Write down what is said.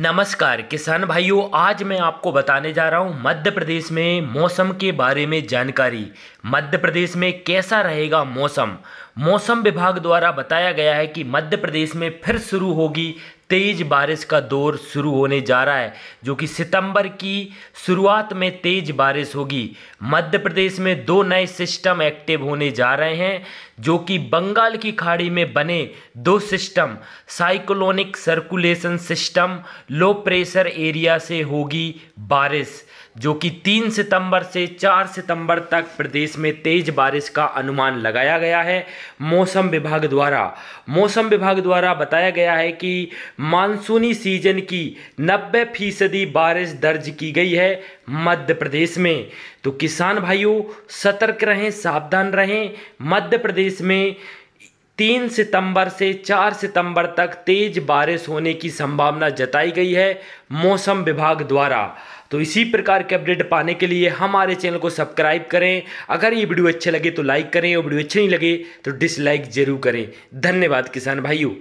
नमस्कार किसान भाइयों आज मैं आपको बताने जा रहा हूं मध्य प्रदेश में मौसम के बारे में जानकारी मध्य प्रदेश में कैसा रहेगा मौसम मौसम विभाग द्वारा बताया गया है कि मध्य प्रदेश में फिर शुरू होगी तेज़ बारिश का दौर शुरू होने जा रहा है जो कि सितंबर की शुरुआत में तेज़ बारिश होगी मध्य प्रदेश में दो नए सिस्टम एक्टिव होने जा रहे हैं जो कि बंगाल की खाड़ी में बने दो system cyclonic circulation system low pressure area से होगी बारिश जो कि तीन सितंबर से चार सितंबर तक प्रदेश में तेज़ बारिश का अनुमान लगाया गया है मौसम विभाग द्वारा मौसम विभाग द्वारा बताया गया है कि मानसूनी सीजन की 90 फीसदी बारिश दर्ज की गई है मध्य प्रदेश में तो किसान भाइयों सतर्क रहें सावधान रहें मध्य प्रदेश में तीन सितंबर से चार सितंबर तक तेज बारिश होने की संभावना जताई गई है मौसम विभाग द्वारा तो इसी प्रकार के अपडेट पाने के लिए हमारे चैनल को सब्सक्राइब करें अगर ये वीडियो अच्छे लगे तो लाइक करें और वीडियो अच्छे नहीं लगे तो डिसलाइक जरूर करें धन्यवाद किसान भाइयों